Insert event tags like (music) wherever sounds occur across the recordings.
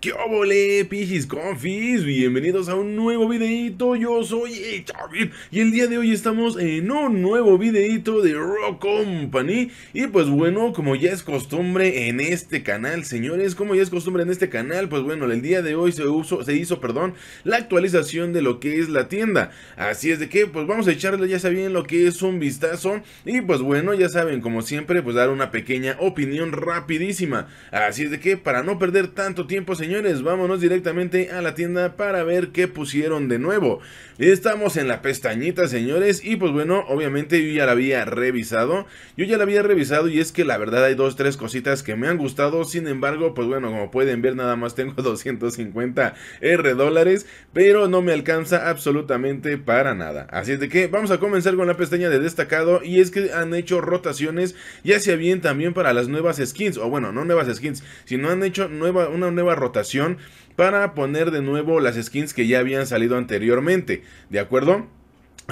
¿Qué obole, pijis confis? Bienvenidos a un nuevo videito, yo soy Xavier eh, y el día de hoy estamos en un nuevo videito de Rock Company y pues bueno, como ya es costumbre en este canal, señores, como ya es costumbre en este canal, pues bueno, el día de hoy se, hizo, perdón, la actualización de lo que es la tienda, así es de que pues vamos a echarle ya saben lo que es un vistazo y pues bueno, ya saben, como siempre, pues dar una pequeña opinión rapidísima, así es de que para no perder tanto tiempo, señores, señores, vámonos directamente a la tienda para ver qué pusieron de nuevo. Estamos en la pestañita, señores, y pues bueno, obviamente yo ya la había revisado. Yo ya la había revisado y es que la verdad hay dos, tres cositas que me han gustado. Sin embargo, pues bueno, como pueden ver, nada más tengo 250 (laughs) R dólares, pero no me alcanza absolutamente para nada. Así es de que vamos a comenzar con la pestaña de destacado y es que han hecho rotaciones, ya sea bien también para las nuevas skins, o bueno, no nuevas skins, sino han hecho nueva, una nueva rotación para poner de nuevo las skins que ya habían salido anteriormente, ¿de acuerdo?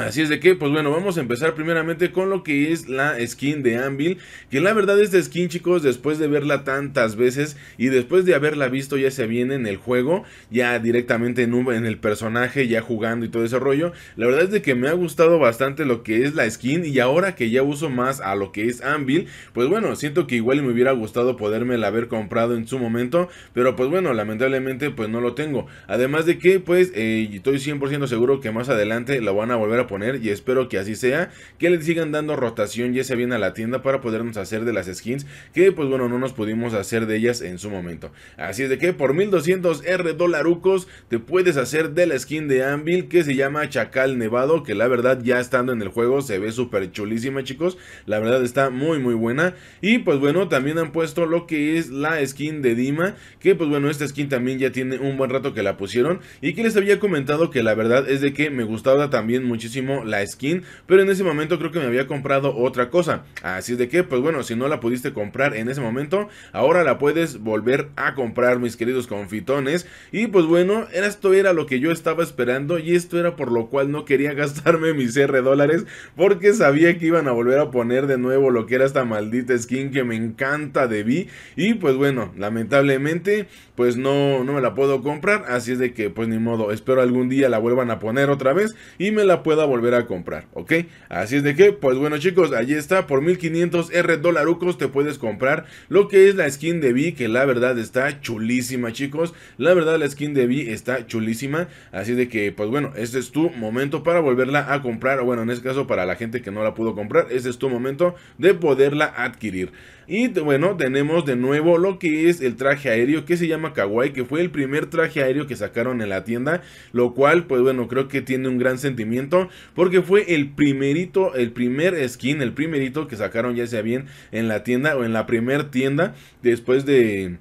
Así es de que, pues bueno, vamos a empezar primeramente con lo que es la skin de Anvil. Que la verdad esta skin, chicos, después de verla tantas veces y después de haberla visto ya se viene en el juego, ya directamente en, el personaje, ya jugando y todo ese rollo. La verdad es de que me ha gustado bastante lo que es la skin y ahora que ya uso más a lo que es Anvil, pues bueno, siento que igual me hubiera gustado poderme la haber comprado en su momento, pero pues bueno, lamentablemente pues no lo tengo. Además de que, pues, eh, estoy 100% seguro que más adelante la van a volver a poner y espero que así sea, que les sigan dando rotación y sea bien a la tienda para podernos hacer de las skins que pues bueno no nos pudimos hacer de ellas en su momento. Así es de que por 1200 R dolarucos te puedes hacer de la skin de Anvil que se llama Chacal Nevado que la verdad ya estando en el juego se ve súper chulísima chicos, la verdad está muy muy buena y pues bueno también han puesto lo que es la skin de Dima que pues bueno esta skin también ya tiene un buen rato que la pusieron y que les había comentado que la verdad es de que me gustaba también muchísimo la skin, pero en ese momento creo que me había comprado otra cosa. Así es de que, pues bueno, si no la pudiste comprar en ese momento, ahora la puedes volver a comprar, mis queridos confitones. Y pues bueno, esto era lo que yo estaba esperando y esto era por lo cual no quería (laughs) gastarme mis R dólares porque sabía que iban a volver a poner de nuevo lo que era esta maldita skin que me encanta de Vi. Y pues bueno, lamentablemente, pues no, no me la puedo comprar. Así es de que, pues ni modo, espero algún día la vuelvan a poner otra vez y me la puedo a volver a comprar, ¿ok? Así es de que, pues bueno chicos, allí está, por 1500 R dolarucos te puedes comprar lo que es la skin de Vi, que la verdad está chulísima chicos, la verdad la skin de Vi está chulísima, así de que, pues bueno, este es tu momento para volverla a comprar, o bueno, en este caso para la gente que no la pudo comprar, este es tu momento de poderla adquirir. Y bueno, tenemos de nuevo lo que es el traje aéreo que se llama Kawaii, que fue el primer traje aéreo que sacaron en la tienda, lo cual, pues bueno, creo que tiene un gran sentimiento porque fue el primerito, el primer skin, el primerito que sacaron ya sea bien en la tienda o en la primer tienda después de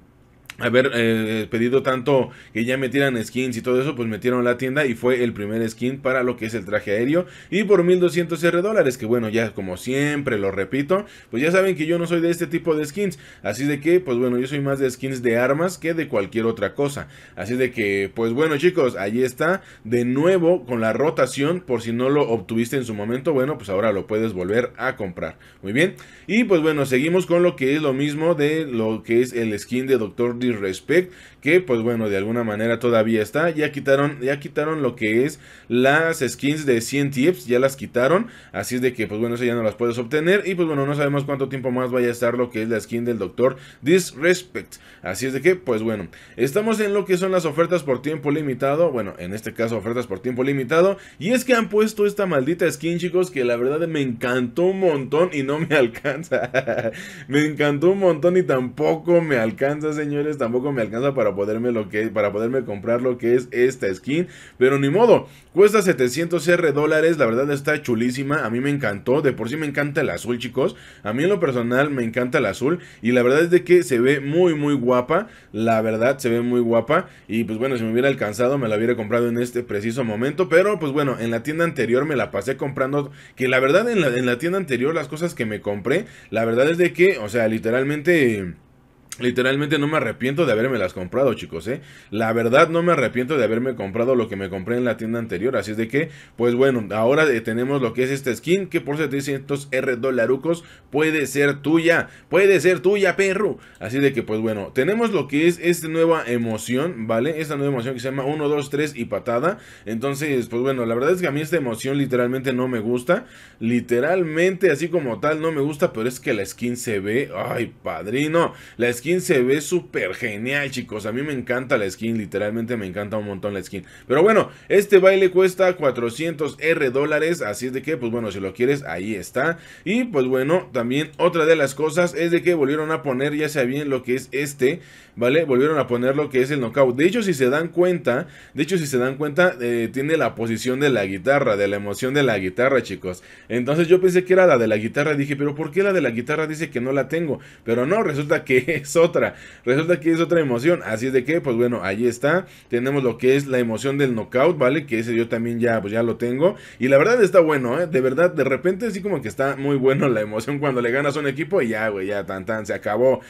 haber eh, pedido tanto que ya metieran skins y todo eso, pues metieron la tienda y fue el primer skin para lo que es el traje aéreo y por 1200 R dólares, que bueno, ya como siempre lo repito, pues ya saben que yo no soy de este tipo de skins, así de que pues bueno, yo soy más de skins de armas que de cualquier otra cosa, así de que pues bueno chicos, ahí está de nuevo con la rotación, por si no lo obtuviste en su momento, bueno, pues ahora lo puedes volver a comprar, muy bien, y pues bueno, seguimos con lo que es lo mismo de lo que es el skin de Doctor Disrespect, Respect, que pues bueno, de alguna manera todavía está. Ya quitaron, ya quitaron lo que es las skins de 100 tips, ya las quitaron. Así es de que pues bueno, eso ya no las puedes obtener. Y pues bueno, no sabemos cuánto tiempo más vaya a estar lo que es la skin del doctor Disrespect. Así es de que pues bueno, estamos en lo que son las ofertas por tiempo limitado. Bueno, en este caso ofertas por tiempo limitado. Y es que han puesto esta maldita skin chicos que la verdad me encantó un montón y no me (laughs) alcanza. me encantó un montón y tampoco me alcanza señores tampoco me alcanza para poderme, lo que, para poderme comprar lo que es esta skin. Pero ni modo, cuesta 700 R dólares, la verdad está chulísima, a mí me encantó, de por sí me encanta el azul chicos, a mí en lo personal me encanta el azul y la verdad es de que se ve muy muy guapa, la verdad se ve muy guapa y pues bueno, si me hubiera alcanzado me la hubiera comprado en este preciso momento, pero pues bueno, en la tienda anterior me la pasé comprando, que la verdad en la, en la tienda anterior las cosas que me compré, la verdad es de que, o sea, literalmente... Literalmente no me arrepiento de haberme las comprado, chicos, ¿eh? La verdad no me arrepiento de haberme comprado lo que me compré en la tienda anterior. Así es de que, pues bueno, ahora eh, tenemos lo que es esta skin que por 700 R dolarucos puede ser tuya. Puede ser tuya, perro. Así de que, pues bueno, tenemos lo que es esta nueva emoción, ¿vale? Esta nueva emoción que se llama 1, 2, 3 y patada. Entonces, pues bueno, la verdad es que a mí esta emoción literalmente no me gusta. Literalmente, así como tal, no me gusta, pero es que la skin se ve... ¡Ay, padrino! La skin se ve súper genial, chicos. A mí me encanta la skin, literalmente me encanta un montón la skin. Pero bueno, este baile cuesta 400 R dólares, así es de que, pues bueno, si lo quieres, ahí está. Y pues bueno, también otra de las cosas es de que volvieron a poner, ya sea lo que es este, ¿vale? Volvieron a poner lo que es el knockout. De hecho, si se dan cuenta, de hecho, si se dan cuenta, eh, tiene la posición de la guitarra, de la emoción de la guitarra, chicos. Entonces yo pensé que era la de la guitarra, dije, pero ¿por qué la de la guitarra dice que no la tengo? Pero no, resulta que (laughs) eso otra, resulta que es otra emoción, así es de que, pues bueno, ahí está, tenemos lo que es la emoción del knockout, ¿vale? Que ese yo también ya, pues ya lo tengo, y la verdad está bueno, ¿eh? De verdad, de repente así como que está muy bueno la emoción cuando le ganas a un equipo y ya, güey, ya, tan tan, se acabó.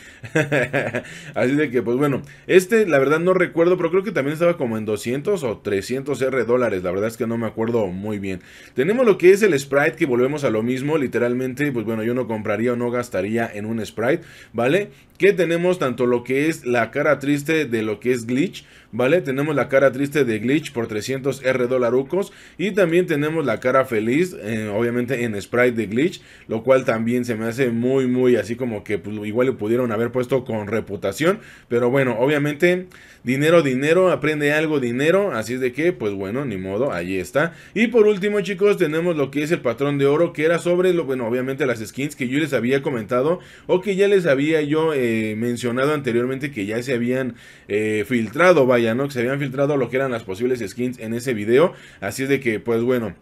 (laughs) así de que, pues bueno, este, la verdad no recuerdo, pero creo que también estaba como en 200 o 300 R dólares, la verdad es que no me acuerdo muy bien. Tenemos lo que es el sprite, que volvemos a lo mismo, literalmente, pues bueno, yo no compraría o no gastaría en un sprite, ¿vale? que tenemos? tanto lo que es la cara triste de lo que es Glitch, ¿vale? Tenemos la cara triste de Glitch por 300 R dolarucos y también tenemos la cara feliz, eh, obviamente en sprite de Glitch, lo cual también se me hace muy, muy así como que pues, igual le pudieron haber puesto con reputación, pero bueno, obviamente dinero, dinero, aprende algo, dinero, así es de que, pues bueno, ni modo, ahí está. Y por último, chicos, tenemos lo que es el patrón de oro, que era sobre, lo, bueno, obviamente las skins que yo les había comentado o que ya les había yo mencionado eh, mencionado anteriormente que ya se habían eh, filtrado, vaya, ¿no? Que se habían filtrado lo que eran las posibles skins en ese video. Así es de que, pues bueno.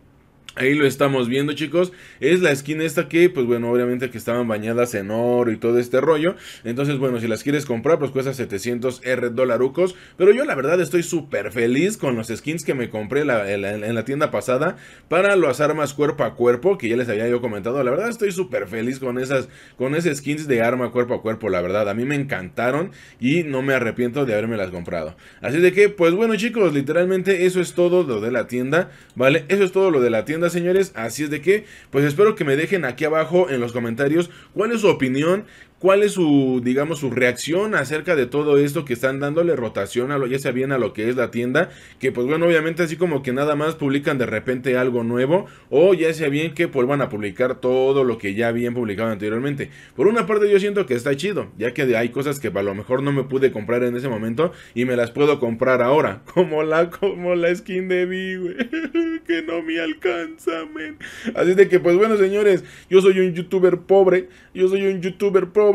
Ahí lo estamos viendo, chicos. Es la skin esta que, pues bueno, obviamente que estaban bañadas en oro y todo este rollo. Entonces, bueno, si las quieres comprar, pues cuesta 700 R dolarucos. Pero yo la verdad estoy súper feliz con los skins que me compré en, la, tienda pasada para las armas cuerpo a cuerpo, que ya les había yo comentado. La verdad estoy súper feliz con esas, con esas skins de arma cuerpo a cuerpo, la verdad. A mí me encantaron y no me arrepiento de haberme las comprado. Así de que, pues bueno, chicos, literalmente eso es todo lo de la tienda, ¿vale? Eso es todo lo de la tienda señores. Así es de que, pues espero que me dejen aquí abajo en los comentarios cuál es su opinión, ¿Cuál es su, digamos, su reacción acerca de todo esto que están dándole rotación a lo, ya sea bien a lo que es la tienda? Que pues bueno, obviamente así como que nada más publican de repente algo nuevo o ya sea bien que vuelvan a publicar todo lo que ya habían publicado anteriormente. Por una parte yo siento que está chido, ya que hay cosas que a lo mejor no me pude comprar en ese momento y me las puedo comprar ahora, (laughs) como la como la skin de B. güey, (laughs) que no me alcanza, men. Así de que pues bueno, señores, yo soy un youtuber pobre, yo soy un youtuber pobre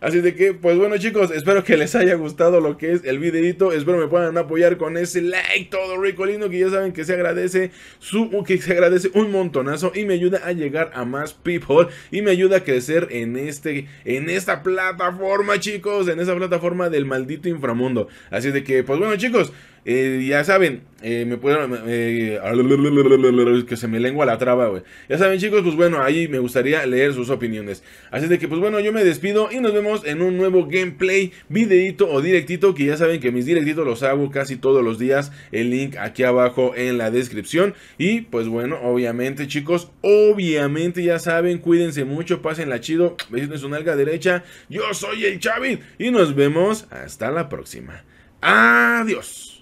Así de que, pues bueno, chicos, espero que les haya gustado lo que es el videito. Espero me puedan apoyar con ese like todo rico lindo. Que ya saben que se agradece su, que se agradece un montonazo. Y me ayuda a llegar a más people. Y me ayuda a crecer en este. En esta plataforma, chicos. En esta plataforma del maldito inframundo. Así de que, pues bueno, chicos. Eh, ya saben, eh, me pueden... Eh, que se me lengua la traba, güey. Ya saben, chicos, pues bueno, ahí me gustaría leer sus opiniones. Así de que, pues bueno, yo me despido y nos vemos en un nuevo gameplay, videito o directito, que ya saben que mis directitos los hago casi todos los días. El link aquí abajo en la descripción. Y pues bueno, obviamente, chicos, obviamente ya saben, cuídense mucho, pásenla chido, besitos en su nalga derecha. Yo soy el Chavit y nos vemos hasta la próxima. Adiós.